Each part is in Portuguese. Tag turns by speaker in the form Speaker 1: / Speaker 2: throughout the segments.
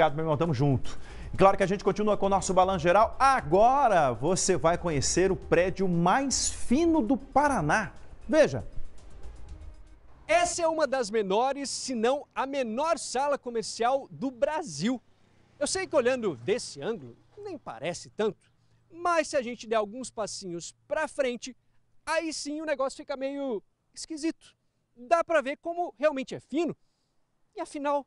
Speaker 1: Obrigado, meu irmão. Tamo junto. E claro que a gente continua com o nosso balanço geral. Agora você vai conhecer o prédio mais fino do Paraná. Veja.
Speaker 2: Essa é uma das menores, se não a menor sala comercial do Brasil. Eu sei que olhando desse ângulo nem parece tanto, mas se a gente der alguns passinhos para frente, aí sim o negócio fica meio esquisito. Dá para ver como realmente é fino. E afinal,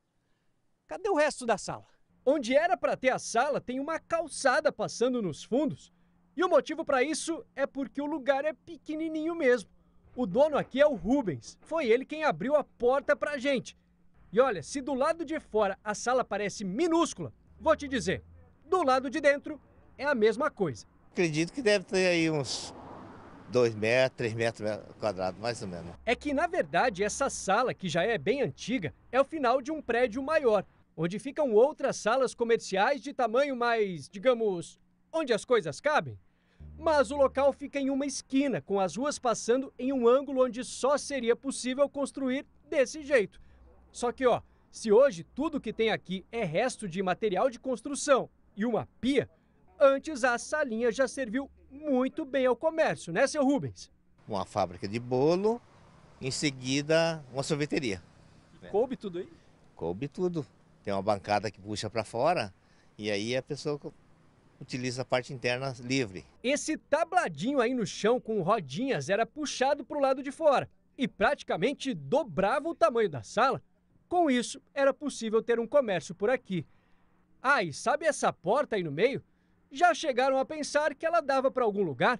Speaker 2: Cadê o resto da sala? Onde era para ter a sala, tem uma calçada passando nos fundos. E o motivo para isso é porque o lugar é pequenininho mesmo. O dono aqui é o Rubens. Foi ele quem abriu a porta a gente. E olha, se do lado de fora a sala parece minúscula, vou te dizer, do lado de dentro é a mesma coisa. Acredito que deve ter aí uns
Speaker 3: 2 metros, 3 metros quadrados, mais ou menos.
Speaker 2: É que, na verdade, essa sala, que já é bem antiga, é o final de um prédio maior onde ficam outras salas comerciais de tamanho mais, digamos, onde as coisas cabem. Mas o local fica em uma esquina, com as ruas passando em um ângulo onde só seria possível construir desse jeito. Só que, ó, se hoje tudo que tem aqui é resto de material de construção e uma pia, antes a salinha já serviu muito bem ao comércio, né, seu Rubens? Uma fábrica de bolo, em seguida
Speaker 3: uma sorveteria. Coube tudo aí? Coube tudo. Tem uma bancada que puxa para fora e aí a pessoa utiliza a parte interna livre.
Speaker 2: Esse tabladinho aí no chão com rodinhas era puxado para o lado de fora e praticamente dobrava o tamanho da sala. Com isso, era possível ter um comércio por aqui. Ah, e sabe essa porta aí no meio? Já chegaram a pensar que ela dava para algum lugar,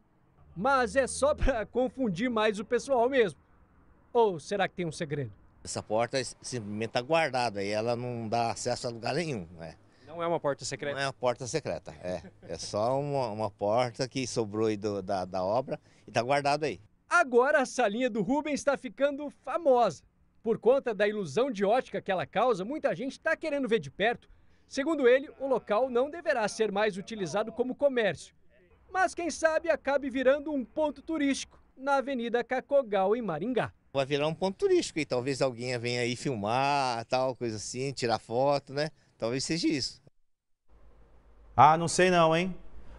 Speaker 2: mas é só para confundir mais o pessoal mesmo. Ou será que tem um segredo?
Speaker 3: Essa porta é simplesmente está guardada e ela não dá acesso a lugar nenhum.
Speaker 2: Né? Não é uma porta secreta? Não é uma porta
Speaker 3: secreta, é. É só uma, uma porta que sobrou
Speaker 2: aí do, da, da obra e está guardada aí. Agora a salinha do Rubens está ficando famosa. Por conta da ilusão de ótica que ela causa, muita gente está querendo ver de perto. Segundo ele, o local não deverá ser mais utilizado como comércio. Mas quem sabe acabe virando um ponto turístico na Avenida Cacogal, em Maringá
Speaker 3: vai virar um ponto turístico e talvez alguém venha aí filmar, tal, coisa assim, tirar foto, né? Talvez seja
Speaker 1: isso. Ah, não sei não, hein?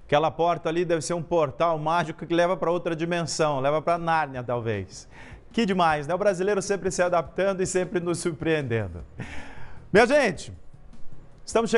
Speaker 1: Aquela porta ali deve ser um portal mágico que leva para outra dimensão, leva para Nárnia, talvez. Que demais, né? O brasileiro sempre se adaptando e sempre nos surpreendendo. Minha gente, estamos chegando.